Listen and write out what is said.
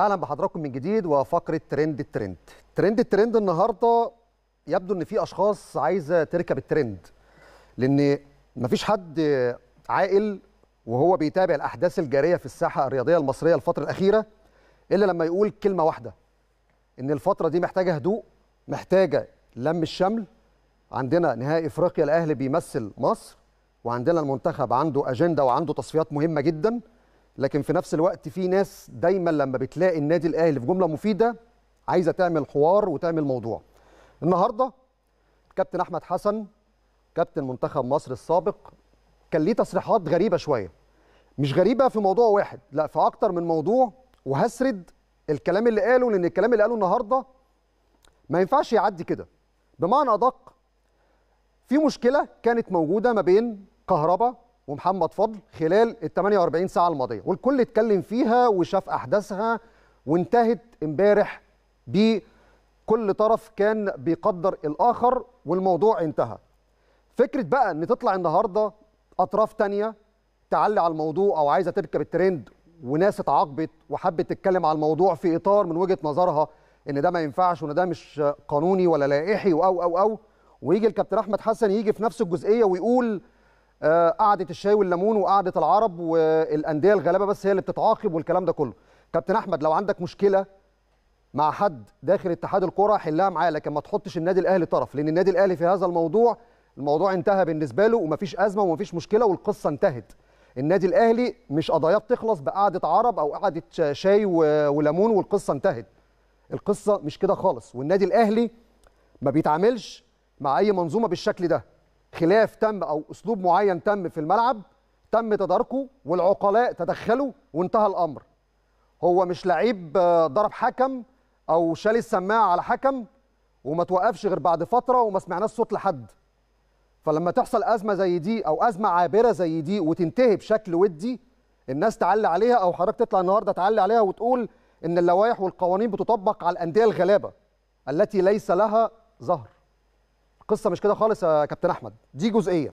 اهلا بحضراتكم من جديد وفقره ترند الترند ترند الترند النهارده يبدو ان في اشخاص عايزه تركب الترند لان مفيش حد عاقل وهو بيتابع الاحداث الجاريه في الساحه الرياضيه المصريه الفتره الاخيره الا لما يقول كلمه واحده ان الفتره دي محتاجه هدوء محتاجه لم الشمل عندنا نهائي افريقيا الاهلي بيمثل مصر وعندنا المنتخب عنده اجنده وعنده تصفيات مهمه جدا لكن في نفس الوقت في ناس دايما لما بتلاقي النادي الاهلي في جمله مفيده عايزه تعمل حوار وتعمل موضوع النهارده كابتن احمد حسن كابتن منتخب مصر السابق كان ليه تصريحات غريبه شويه مش غريبه في موضوع واحد لا في اكتر من موضوع وهسرد الكلام اللي قاله لان الكلام اللي قاله النهارده ما ينفعش يعدي كده بمعنى ادق في مشكله كانت موجوده ما بين كهربا ومحمد فضل خلال ال 48 ساعه الماضيه والكل اتكلم فيها وشاف احداثها وانتهت امبارح بكل طرف كان بيقدر الاخر والموضوع انتهى فكره بقى ان تطلع النهارده اطراف تانية تعلي على الموضوع او عايزه تركب الترند وناس اتعاقبت وحبت تتكلم على الموضوع في اطار من وجهه نظرها ان ده ما ينفعش وان ده مش قانوني ولا لائحي او او او ويجي الكابتن احمد حسن يجي في نفس الجزئيه ويقول آه، قعده الشاي والليمون وقعده العرب والانديه الغلابه بس هي اللي بتتعاقب والكلام ده كله كابتن احمد لو عندك مشكله مع حد داخل اتحاد الكره حلها معاه لكن ما تحطش النادي الاهلي طرف لان النادي الاهلي في هذا الموضوع الموضوع انتهى بالنسبه له ومفيش ازمه ومفيش مشكله والقصه انتهت النادي الاهلي مش قضايا بتخلص بقعده عرب او قعده شاي وليمون والقصه انتهت القصه مش كده خالص والنادي الاهلي ما بيتعاملش مع اي منظومه بالشكل ده خلاف تم او اسلوب معين تم في الملعب تم تداركه والعقلاء تدخلوا وانتهى الامر هو مش لعيب آه، ضرب حكم او شال السماعه على حكم وما توقفش غير بعد فتره وما سمعناش صوت لحد فلما تحصل ازمه زي دي او ازمه عابره زي دي وتنتهي بشكل ودي الناس تعلي عليها او حضرتك تطلع النهارده تعلي عليها وتقول ان اللوائح والقوانين بتطبق على الانديه الغلابه التي ليس لها ظهر القصه مش كده خالص يا كابتن احمد دي جزئيه